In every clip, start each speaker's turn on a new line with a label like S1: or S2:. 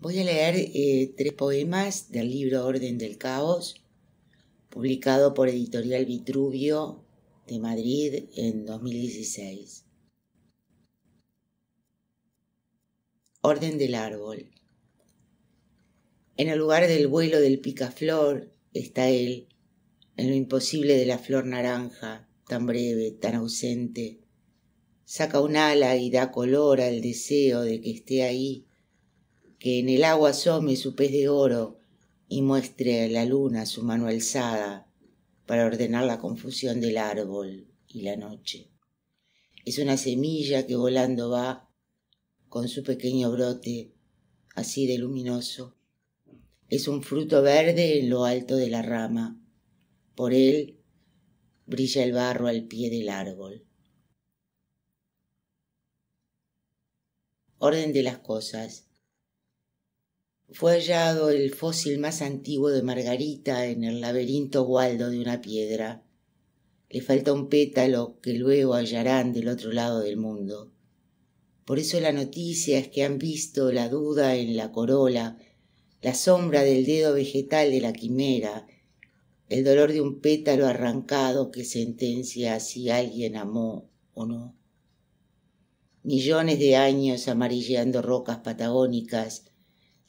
S1: Voy a leer eh, tres poemas del libro Orden del Caos, publicado por Editorial Vitruvio de Madrid en 2016. Orden del Árbol. En el lugar del vuelo del picaflor está él, en lo imposible de la flor naranja, tan breve, tan ausente. Saca un ala y da color al deseo de que esté ahí que en el agua asome su pez de oro y muestre a la luna su mano alzada para ordenar la confusión del árbol y la noche. Es una semilla que volando va con su pequeño brote así de luminoso. Es un fruto verde en lo alto de la rama. Por él brilla el barro al pie del árbol. Orden de las cosas fue hallado el fósil más antiguo de Margarita en el laberinto gualdo de una piedra. Le falta un pétalo que luego hallarán del otro lado del mundo. Por eso la noticia es que han visto la duda en la corola, la sombra del dedo vegetal de la quimera, el dolor de un pétalo arrancado que sentencia si alguien amó o no. Millones de años amarilleando rocas patagónicas,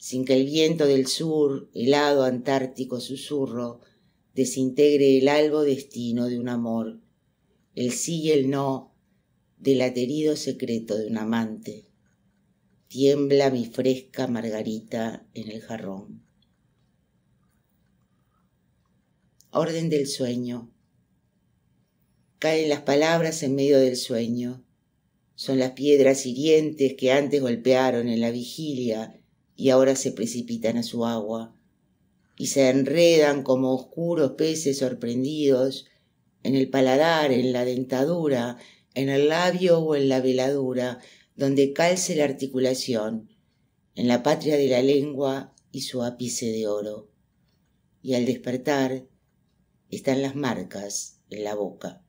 S1: sin que el viento del sur, helado antártico susurro, desintegre el albo destino de un amor, el sí y el no del aterido secreto de un amante. Tiembla mi fresca margarita en el jarrón. Orden del sueño. Caen las palabras en medio del sueño. Son las piedras hirientes que antes golpearon en la vigilia y ahora se precipitan a su agua, y se enredan como oscuros peces sorprendidos en el paladar, en la dentadura, en el labio o en la veladura, donde calce la articulación, en la patria de la lengua y su ápice de oro. Y al despertar están las marcas en la boca.